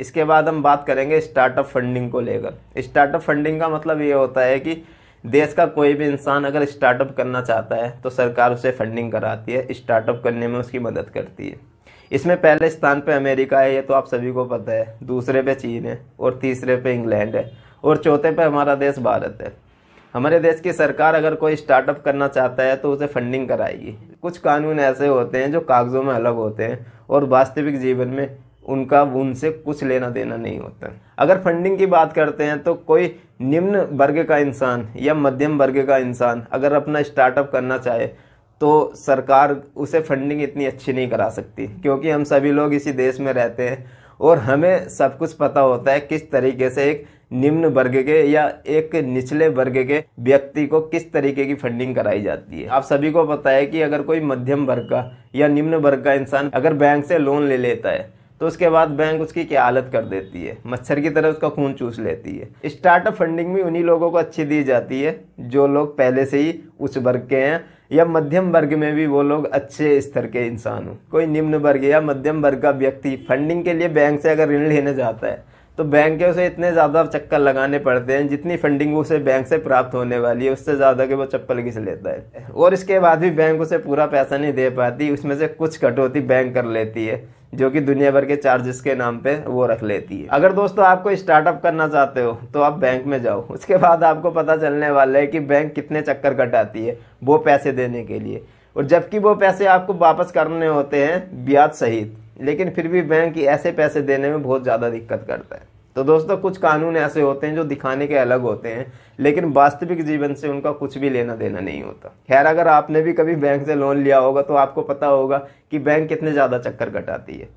इसके बाद हम बात करेंगे स्टार्टअप फंडिंग को लेकर स्टार्टअप फंडिंग का मतलब ये होता है कि देश का कोई भी इंसान अगर स्टार्टअप करना चाहता है तो सरकार उसे फंडिंग कराती है स्टार्टअप करने में उसकी मदद करती है इसमें पहले स्थान पर अमेरिका है ये तो आप सभी को पता है दूसरे पे चीन है और तीसरे पे इंग्लैंड है और चौथे पे हमारा देश भारत है हमारे देश की सरकार अगर कोई स्टार्टअप करना चाहता है तो उसे फंडिंग कराएगी कुछ कानून ऐसे होते हैं जो कागज़ों में अलग होते हैं और वास्तविक जीवन में उनका उनसे कुछ लेना देना नहीं होता अगर फंडिंग की बात करते हैं तो कोई निम्न वर्ग का इंसान या मध्यम वर्ग का इंसान अगर अपना स्टार्टअप करना चाहे तो सरकार उसे फंडिंग इतनी अच्छी नहीं करा सकती क्योंकि हम सभी लोग इसी देश में रहते हैं और हमें सब कुछ पता होता है किस तरीके से एक निम्न वर्ग के या एक निचले वर्ग के व्यक्ति को किस तरीके की फंडिंग कराई जाती है आप सभी को पता है कि अगर कोई मध्यम वर्ग का या निम्न वर्ग का इंसान अगर बैंक से लोन ले लेता है तो उसके बाद बैंक उसकी क्या हालत कर देती है मच्छर की तरह उसका खून चूस लेती है स्टार्टअप फंडिंग भी उन्हीं लोगों को अच्छी दी जाती है जो लोग पहले से ही उच्च वर्ग के हैं या मध्यम वर्ग में भी वो लोग अच्छे स्तर के इंसान हों कोई निम्न वर्ग या मध्यम वर्ग का व्यक्ति फंडिंग के लिए बैंक से अगर ऋण लेने जाता है तो बैंक के उसे इतने ज़्यादा चक्कर लगाने पड़ते हैं जितनी फंडिंग उसे बैंक से प्राप्त होने वाली है उससे ज़्यादा के वो चप्पल घिस लेता है और इसके बाद भी बैंक उसे पूरा पैसा नहीं दे पाती उसमें से कुछ कटौती बैंक कर लेती है जो कि दुनिया भर के चार्जेस के नाम पे वो रख लेती है अगर दोस्तों आपको स्टार्टअप करना चाहते हो तो आप बैंक में जाओ उसके बाद आपको पता चलने वाला है कि बैंक कितने चक्कर कटाती है वो पैसे देने के लिए और जबकि वो पैसे आपको वापस करने होते हैं ब्याज सहित लेकिन फिर भी बैंक ऐसे पैसे देने में बहुत ज़्यादा दिक्कत करता है तो दोस्तों कुछ कानून ऐसे होते हैं जो दिखाने के अलग होते हैं लेकिन वास्तविक जीवन से उनका कुछ भी लेना देना नहीं होता खैर अगर आपने भी कभी बैंक से लोन लिया होगा तो आपको पता होगा कि बैंक कितने ज़्यादा चक्कर कटाती है